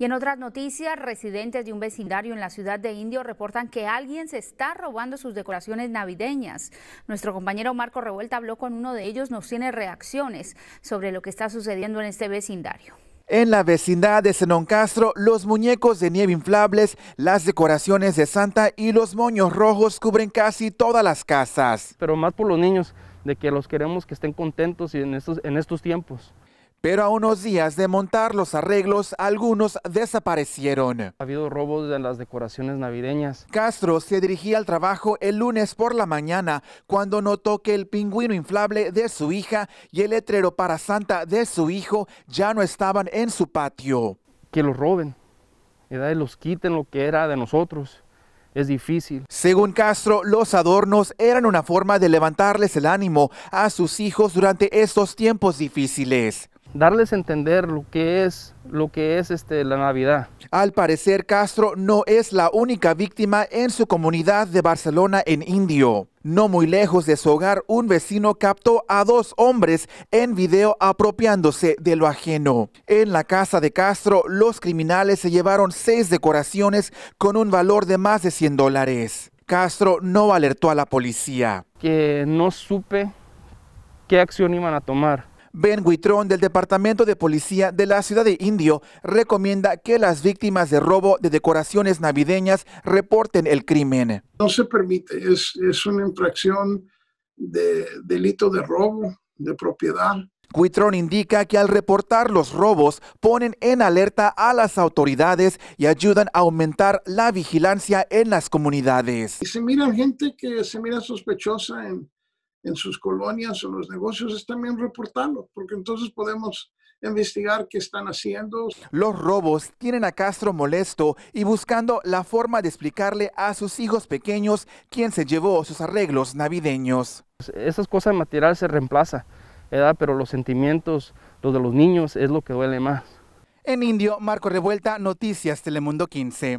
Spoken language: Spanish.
Y en otras noticias, residentes de un vecindario en la ciudad de Indio reportan que alguien se está robando sus decoraciones navideñas. Nuestro compañero Marco Revuelta habló con uno de ellos, nos tiene reacciones sobre lo que está sucediendo en este vecindario. En la vecindad de Zenón Castro, los muñecos de nieve inflables, las decoraciones de Santa y los moños rojos cubren casi todas las casas. Pero más por los niños, de que los queremos que estén contentos y en estos tiempos. Pero a unos días de montar los arreglos, algunos desaparecieron. Ha habido robos de las decoraciones navideñas. Castro se dirigía al trabajo el lunes por la mañana cuando notó que el pingüino inflable de su hija y el letrero para Santa de su hijo ya no estaban en su patio. Que los roben, que los quiten lo que era de nosotros es difícil. Según Castro, los adornos eran una forma de levantarles el ánimo a sus hijos durante estos tiempos difíciles darles a entender lo que es lo que es este, la Navidad. Al parecer, Castro no es la única víctima en su comunidad de Barcelona en Indio. No muy lejos de su hogar, un vecino captó a dos hombres en video apropiándose de lo ajeno. En la casa de Castro, los criminales se llevaron seis decoraciones con un valor de más de 100 dólares. Castro no alertó a la policía. Que no supe qué acción iban a tomar Ben Huitrón del Departamento de Policía de la Ciudad de Indio recomienda que las víctimas de robo de decoraciones navideñas reporten el crimen. No se permite, es, una infracción de delito de robo de propiedad. Guitrón indica que al reportar los robos ponen en alerta a las autoridades y ayudan a aumentar la vigilancia en las comunidades. se mira gente que se mira sospechosa en, en sus colonias o los negocios están también reportando, porque entonces podemos investigar qué están haciendo. Los robos tienen a Castro molesto y buscando la forma de explicarle a sus hijos pequeños quién se llevó sus arreglos navideños. Esas cosas materiales se reemplaza, pero los sentimientos, los de los niños, es lo que duele más. En Indio, Marco Revuelta, Noticias Telemundo 15.